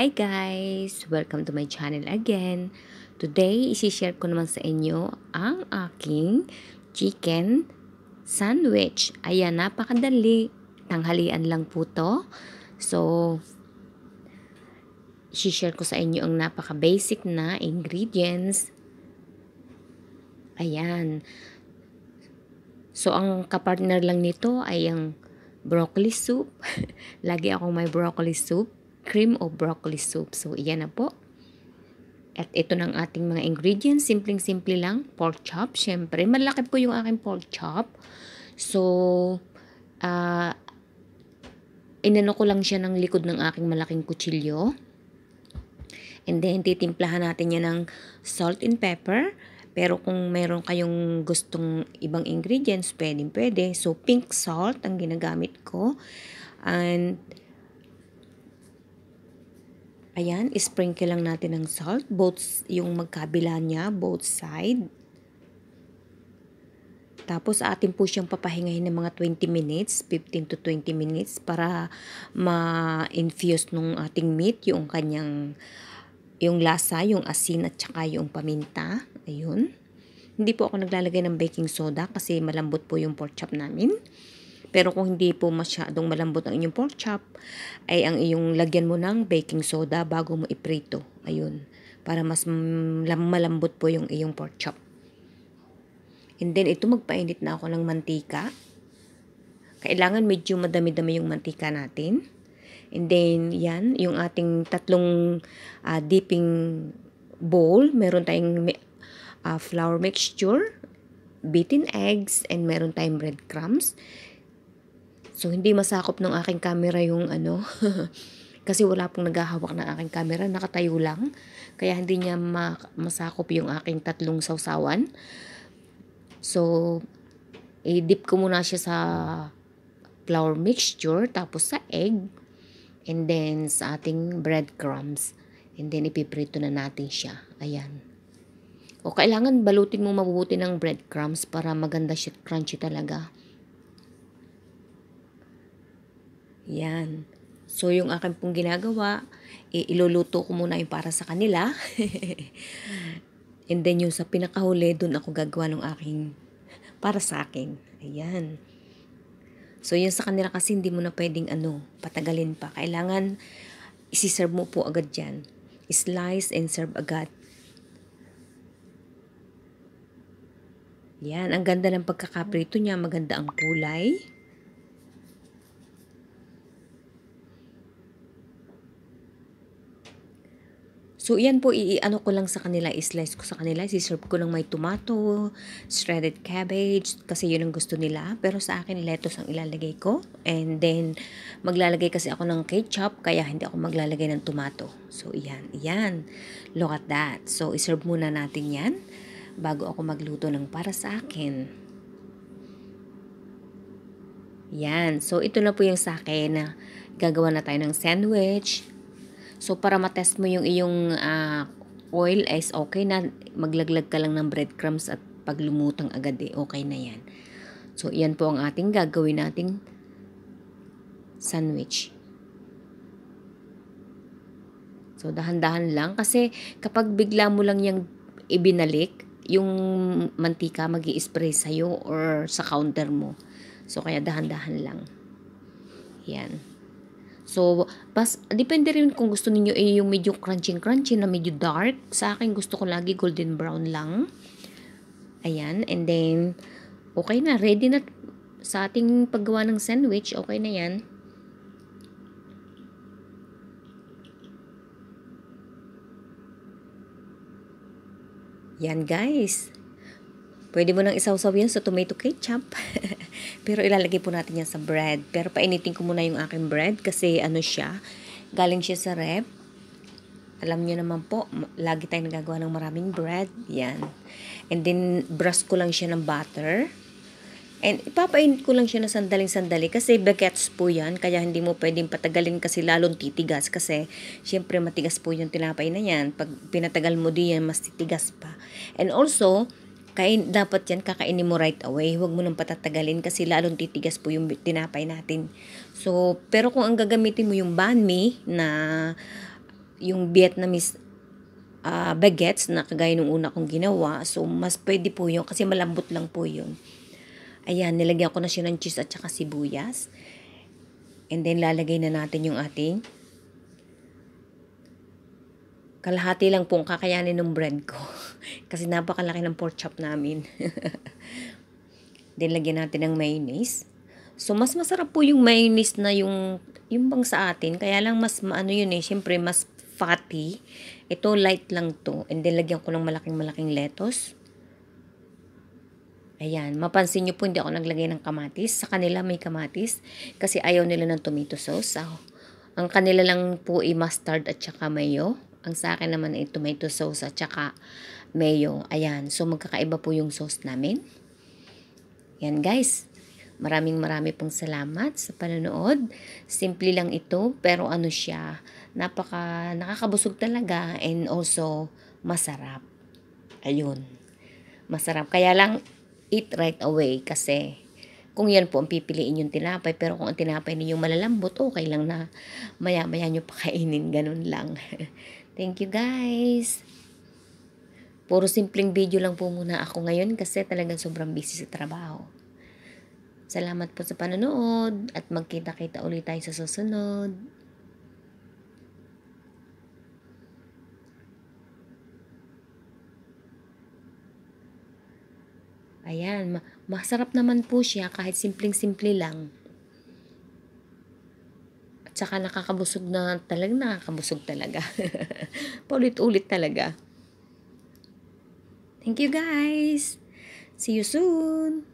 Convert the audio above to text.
Hi guys! Welcome to my channel again. Today, isi-share ko naman sa inyo ang aking chicken sandwich. Ayan, napakadali. Tanghalian lang po to. So, isi-share ko sa inyo ang napaka-basic na ingredients. Ayan. So, ang kapartner lang nito ay ang broccoli soup. Lagi akong may broccoli soup cream of broccoli soup. So, iyan na po. At ito ng ating mga ingredients. Simpleng-simple lang. Pork chop, syempre. Malaki ko yung aking pork chop. So, uh, inano ko lang siya ng likod ng aking malaking kutsilyo. And then, titimplahan natin yan ng salt and pepper. Pero kung meron kayong gustong ibang ingredients, pwedeng pwede. So, pink salt ang ginagamit ko. And Ayan, sprinkle lang natin ng salt, both yung magkabila niya, both side. Tapos atin po siyang papahingahin ng mga 20 minutes, 15 to 20 minutes para ma-infuse nung ating meat yung kanyang yung lasa, yung asin at saka yung paminta. Ayun. Hindi po ako naglalagay ng baking soda kasi malambot po yung pork chop namin. Pero kung hindi po masyadong malambot ang inyong pork chop, ay ang iyong lagyan mo ng baking soda bago mo iprito. Ayun, para mas malambot po yung iyong pork chop. And then, ito magpainit na ako ng mantika. Kailangan medyo madami-dami yung mantika natin. And then, yan, yung ating tatlong uh, dipping bowl. Meron tayong uh, flour mixture, beaten eggs, and meron tayong breadcrumbs. So, hindi masakop ng aking camera yung ano. kasi wala pong naghahawak ng aking camera. Nakatayo lang. Kaya hindi niya ma masakop yung aking tatlong sausawan. So, i-dip ko muna siya sa flour mixture. Tapos sa egg. And then, sa ating breadcrumbs. And then, ipiprito na natin siya. Ayan. O, kailangan balutin mo mabubuti ng breadcrumbs para maganda siya crunchy talaga. Yan. So, yung akin pong ginagawa, eh, iluluto ko muna yung para sa kanila. And then, yung sa pinakahuli, dun ako gagawa ng aking, para sa akin. Ayan. So, yun sa kanila kasi hindi mo na pwedeng ano, patagalin pa. Kailangan, isiserve mo po agad yan. Slice and serve agad. Yan, ang ganda ng pagkakaprito niya. Maganda ang kulay. So, yan po, i-ano ko lang sa kanila, i-slice ko sa kanila, siserve ko lang may tomato, shredded cabbage, kasi yun ang gusto nila. Pero sa akin, lettuce ang ilalagay ko. And then, maglalagay kasi ako ng ketchup, kaya hindi ako maglalagay ng tomato. So, yan, yan. Look at that. So, i-serve muna natin yan bago ako magluto ng para sa akin. Yan. So, ito na po yung sa akin na gagawa na tayo ng sandwich So, para matest mo yung iyong uh, oil is okay na maglaglag ka lang ng breadcrumbs at paglumutang agad eh, okay na yan. So, yan po ang ating gagawin nating sandwich. So, dahan-dahan lang kasi kapag bigla mo lang yung ibinalik, yung mantika mag spray sa'yo or sa counter mo. So, kaya dahan-dahan lang. Yan. So, bas, depende rin kung gusto niyo eh, yung medyo crunchy-crunchy na medyo dark. Sa akin, gusto ko lagi golden brown lang. Ayan, and then, okay na, ready na sa ating paggawa ng sandwich, okay na yan. Yan guys, Pwede mo nang isawsaw yan sa tomato ketchup. Pero ilalagay po natin yan sa bread. Pero painitin ko muna yung aking bread kasi ano siya, galing siya sa rep. Alam niyo naman po, lagi tayong nagagawa ng maraming bread. Yan. And then, brush ko lang siya ng butter. And ipapainit ko lang siya na sandaling-sandali kasi baguettes po yan. Kaya hindi mo pwedeng patagalin kasi lalong titigas. Kasi syempre matigas po yung tinapay na yan. Pag pinatagal mo din yan, mas titigas pa. And also, kakain, dapat yan kakainin mo right away. Huwag mo nang patatagalin kasi lalong titigas po yung tinapay natin. So, pero kung ang gagamitin mo yung banh mi na yung Vietnamese uh, baguettes na kagaya nung una kong ginawa, so mas pwede po yun kasi malambot lang po yun. Ayan, nilagyan ko na siya ng cheese at saka sibuyas. And then, lalagay na natin yung ating kalahati lang pong kakayanin ng bread ko. Kasi napakalaki ng pork chop namin. Then, lagyan natin ng mayonnaise. So, mas masarap po yung mayonnaise na yung, yung bang sa atin. Kaya lang, mas ano yun eh. syempre, mas fatty. Ito, light lang to. And then, lagyan ko ng malaking-malaking lettuce. Ayan, mapansin nyo po, hindi ako naglagay ng kamatis. Sa kanila may kamatis kasi ayaw nila ng tomato sauce. So, ang kanila lang po ay mustard at saka mayo. Ang sa akin naman ay tomato sauce at saka mayo. Ayan. So, magkakaiba po yung sauce namin. Yan guys. Maraming marami pong salamat sa panonood. Simple lang ito, pero ano siya, napaka nakakabusog talaga and also masarap. Ayun. Masarap. Kaya lang eat right away kasi kung yan po ang pipiliin yung tinapay, pero kung ang tinapay ninyong malalambot, okay lang na maya-maya nyo pakainin, ganun lang. Thank you guys. Puro simpleng video lang po muna ako ngayon kasi talagang sobrang busy sa trabaho. Salamat po sa panonood at magkita-kita ulit tayo sa susunod. Ayan, masarap naman po siya kahit simpleng-simple lang. Tsaka nakakabusog na talaga, nakakabusog talaga. Paulit-ulit talaga. Thank you guys. See you soon.